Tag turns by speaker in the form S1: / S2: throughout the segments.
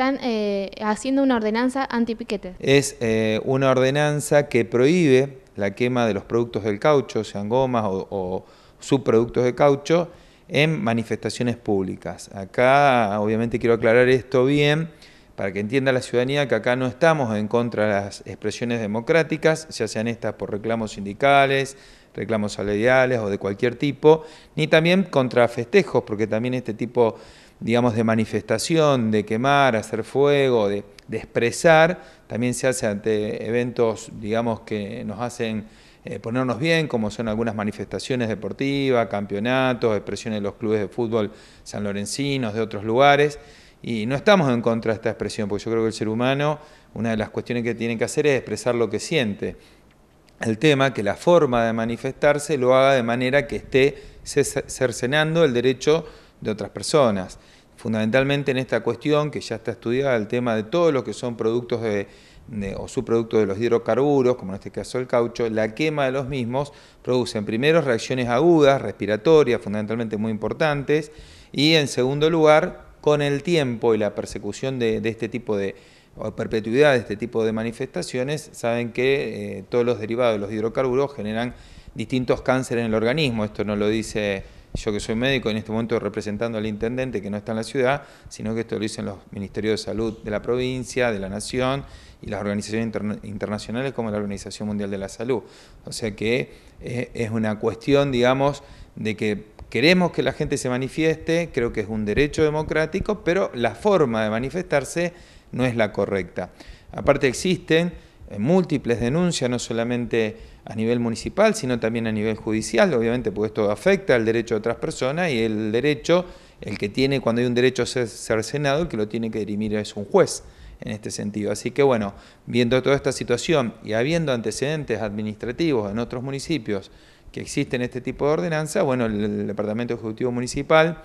S1: están eh, haciendo una ordenanza antipiquete.
S2: Es eh, una ordenanza que prohíbe la quema de los productos del caucho, sean gomas o, o subproductos de caucho, en manifestaciones públicas. Acá, obviamente, quiero aclarar esto bien para que entienda la ciudadanía que acá no estamos en contra de las expresiones democráticas, ya sean estas por reclamos sindicales, reclamos salariales o de cualquier tipo, ni también contra festejos, porque también este tipo de digamos, de manifestación, de quemar, hacer fuego, de, expresar, también se hace ante eventos, digamos, que nos hacen eh, ponernos bien, como son algunas manifestaciones deportivas, campeonatos, expresiones de los clubes de fútbol sanlorencinos, de otros lugares. Y no estamos en contra de esta expresión, porque yo creo que el ser humano, una de las cuestiones que tiene que hacer es expresar lo que siente. El tema que la forma de manifestarse lo haga de manera que esté cercenando el derecho de otras personas. Fundamentalmente en esta cuestión que ya está estudiada, el tema de todos los que son productos de, o subproductos de los hidrocarburos, como en este caso el caucho, la quema de los mismos producen primero reacciones agudas, respiratorias, fundamentalmente muy importantes, y en segundo lugar, con el tiempo y la persecución de, este tipo de, o perpetuidad de este tipo de manifestaciones, saben que eh, todos los derivados de los hidrocarburos generan distintos cánceres en el organismo. Esto no lo dice yo que soy médico en este momento representando al intendente que no está en la ciudad, sino que esto lo dicen los ministerios de salud de la provincia, de la nación y las organizaciones internacionales como la Organización Mundial de la Salud. O sea que eh, es una cuestión, digamos, de que queremos que la gente se manifieste, creo que es un derecho democrático, pero la forma de manifestarse no es la correcta. Aparte existen eh, múltiples denuncias, no solamente a nivel municipal, sino también a nivel judicial, obviamente, porque esto afecta al derecho de otras personas y el derecho, el que tiene cuando hay un derecho ser cercenado, el que lo tiene que dirimir es un juez en este sentido. Así que bueno, viendo toda esta situación y habiendo antecedentes administrativos en otros municipios que existen este tipo de ordenanza, bueno, el Departamento Ejecutivo Municipal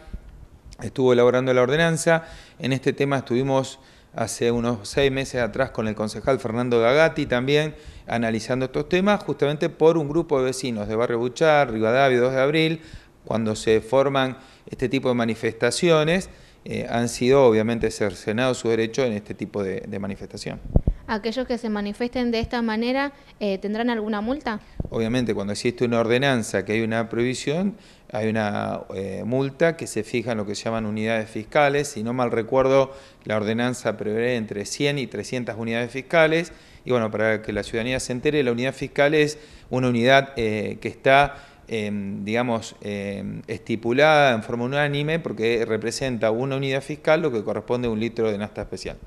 S2: estuvo elaborando la ordenanza, en este tema estuvimos hace unos seis meses atrás con el concejal Fernando Gagatti, también, analizando estos temas, justamente por un grupo de vecinos de Barrio Buchar, Rivadavia, 2 de abril, cuando se forman este tipo de manifestaciones, eh, han sido obviamente cercenados su derecho en este tipo de manifestación
S1: aquellos que se manifiesten de esta manera eh, tendrán alguna multa?
S2: Obviamente, cuando existe una ordenanza que hay una prohibición, hay una eh, multa que se fija en lo que se llaman unidades fiscales. Si no mal recuerdo, la ordenanza prevé entre 100 y 300 unidades fiscales. Y bueno, para que la ciudadanía se entere, la unidad fiscal es una unidad eh, que está em, digamos, em, estipulada en forma unánime porque representa una unidad fiscal lo que corresponde a un litro de nafta especial.